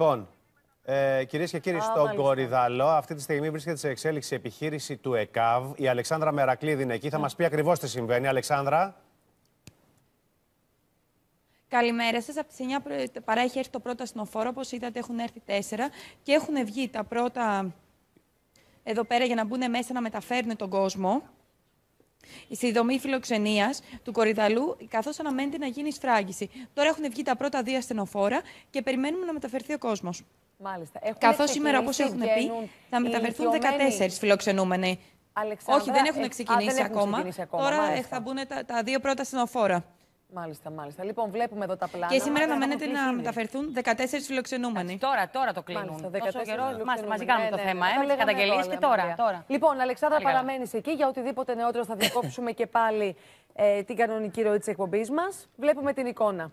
Λοιπόν, ε, κυρίες και κύριοι, στον Κορυδαλό, αυτή τη στιγμή βρίσκεται σε εξέλιξη επιχείρηση του ΕΚΑΒ. Η Αλεξάνδρα Μερακλίδη είναι εκεί. Θα ναι. μας πει ακριβώς τι συμβαίνει. Αλεξάνδρα. Καλημέρα σας. Από τις 9 παρά έχει έρθει το πρώτο ασθενοφόρο. Όπως είδατε, έχουν έρθει τέσσερα και έχουν βγει τα πρώτα εδώ πέρα για να μπουν μέσα να μεταφέρουν τον κόσμο στη δομή φιλοξενίας του Κορυδαλού, καθώς αναμένεται να γίνει σφράγιση. Τώρα έχουν βγει τα πρώτα δύο ασθενοφόρα και περιμένουμε να μεταφερθεί ο κόσμος. Μάλιστα. Καθώ σήμερα, όπως έχουν πει, θα μεταφερθούν 14 φιλοξενούμενοι. Όχι, δεν έχουν ε, ξεκινήσει, ακόμα. Τώρα ε, θα μπουν τα, τα δύο πρώτα ασθενοφόρα. Μάλιστα, μάλιστα. Λοιπόν, βλέπουμε εδώ τα πλάνα. Και σήμερα αναμένεται να, να μεταφερθούν 14 φιλοξενούμενοι. Τώρα, τώρα το κλείνουν. Μάλιστα, 14 Τόσο καιρό μαζί κάνουμε το ναι, ναι, θέμα. Ναι, ε, καταγγελίε και ναι, τώρα, τώρα. Λοιπόν, Αλεξάνδρα, παραμένεις εκεί. Για οτιδήποτε νεότερο θα διακόψουμε και πάλι ε, την κανονική ροή της εκπομπής μας. Βλέπουμε την εικόνα.